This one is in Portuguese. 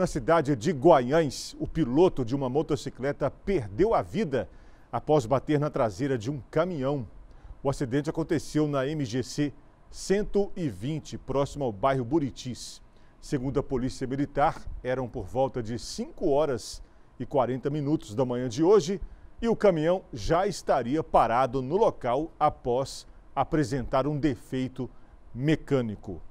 Na cidade de Guanhães, o piloto de uma motocicleta perdeu a vida após bater na traseira de um caminhão. O acidente aconteceu na MGC 120, próximo ao bairro Buritis. Segundo a Polícia Militar, eram por volta de 5 horas e 40 minutos da manhã de hoje e o caminhão já estaria parado no local após apresentar um defeito mecânico.